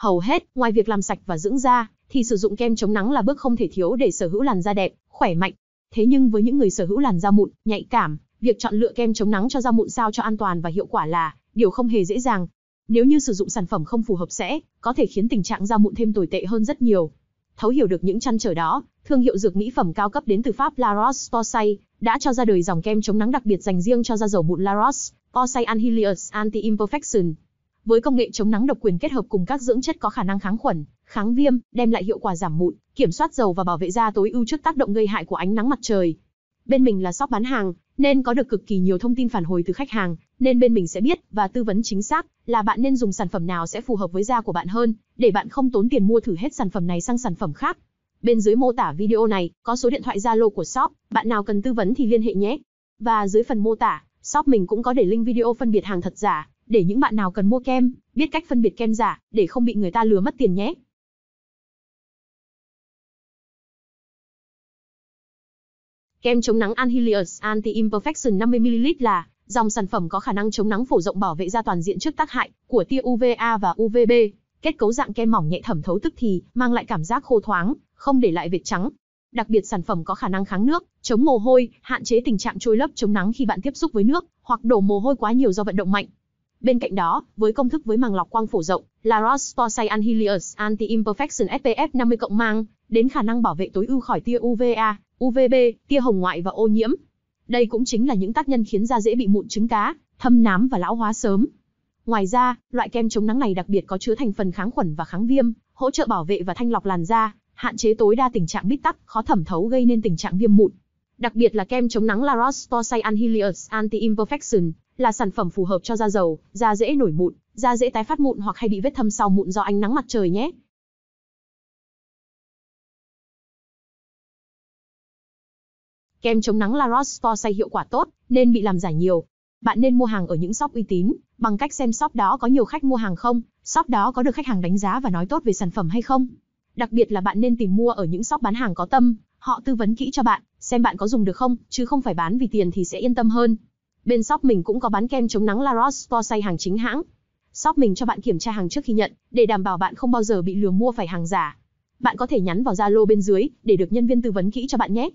Hầu hết, ngoài việc làm sạch và dưỡng da, thì sử dụng kem chống nắng là bước không thể thiếu để sở hữu làn da đẹp, khỏe mạnh. Thế nhưng với những người sở hữu làn da mụn, nhạy cảm, việc chọn lựa kem chống nắng cho da mụn sao cho an toàn và hiệu quả là điều không hề dễ dàng. Nếu như sử dụng sản phẩm không phù hợp sẽ có thể khiến tình trạng da mụn thêm tồi tệ hơn rất nhiều. Thấu hiểu được những chăn trở đó, thương hiệu dược mỹ phẩm cao cấp đến từ Pháp La Roche-Posay đã cho ra đời dòng kem chống nắng đặc biệt dành riêng cho da dầu mụn La Roche-Posay Anhelios Anti-Imperfection. Với công nghệ chống nắng độc quyền kết hợp cùng các dưỡng chất có khả năng kháng khuẩn, kháng viêm, đem lại hiệu quả giảm mụn, kiểm soát dầu và bảo vệ da tối ưu trước tác động gây hại của ánh nắng mặt trời. Bên mình là shop bán hàng, nên có được cực kỳ nhiều thông tin phản hồi từ khách hàng, nên bên mình sẽ biết và tư vấn chính xác là bạn nên dùng sản phẩm nào sẽ phù hợp với da của bạn hơn, để bạn không tốn tiền mua thử hết sản phẩm này sang sản phẩm khác. Bên dưới mô tả video này có số điện thoại Zalo của shop, bạn nào cần tư vấn thì liên hệ nhé. Và dưới phần mô tả, shop mình cũng có để link video phân biệt hàng thật giả, để những bạn nào cần mua kem, biết cách phân biệt kem giả, để không bị người ta lừa mất tiền nhé. Kem chống nắng Anhelios Anti-Imperfection 50ml là dòng sản phẩm có khả năng chống nắng phổ rộng bảo vệ da toàn diện trước tác hại của tia UVA và UVB. Kết cấu dạng kem mỏng nhẹ thẩm thấu tức thì, mang lại cảm giác khô thoáng, không để lại vệt trắng. Đặc biệt sản phẩm có khả năng kháng nước, chống mồ hôi, hạn chế tình trạng trôi lấp chống nắng khi bạn tiếp xúc với nước hoặc đổ mồ hôi quá nhiều do vận động mạnh. Bên cạnh đó, với công thức với màng lọc quang phổ rộng, La Roche-Posay Anhelios Anti-Imperfection SPF 50 cộng mang, đến khả năng bảo vệ tối ưu khỏi tia UVA, UVB, tia hồng ngoại và ô nhiễm. Đây cũng chính là những tác nhân khiến da dễ bị mụn trứng cá, thâm nám và lão hóa sớm. Ngoài ra, loại kem chống nắng này đặc biệt có chứa thành phần kháng khuẩn và kháng viêm, hỗ trợ bảo vệ và thanh lọc làn da, hạn chế tối đa tình trạng bít tắc, khó thẩm thấu gây nên tình trạng viêm mụn. Đặc biệt là kem chống nắng La Roche-Posay Anhelios Anti-Imperfection là sản phẩm phù hợp cho da dầu, da dễ nổi mụn, da dễ tái phát mụn hoặc hay bị vết thâm sau mụn do ánh nắng mặt trời nhé. Kem chống nắng La Roche-Posay hiệu quả tốt, nên bị làm giả nhiều. Bạn nên mua hàng ở những shop uy tín, bằng cách xem shop đó có nhiều khách mua hàng không, shop đó có được khách hàng đánh giá và nói tốt về sản phẩm hay không. Đặc biệt là bạn nên tìm mua ở những shop bán hàng có tâm, họ tư vấn kỹ cho bạn, xem bạn có dùng được không, chứ không phải bán vì tiền thì sẽ yên tâm hơn. Bên shop mình cũng có bán kem chống nắng La Roche-Posay hàng chính hãng. Shop mình cho bạn kiểm tra hàng trước khi nhận, để đảm bảo bạn không bao giờ bị lừa mua phải hàng giả. Bạn có thể nhắn vào Zalo bên dưới để được nhân viên tư vấn kỹ cho bạn nhé.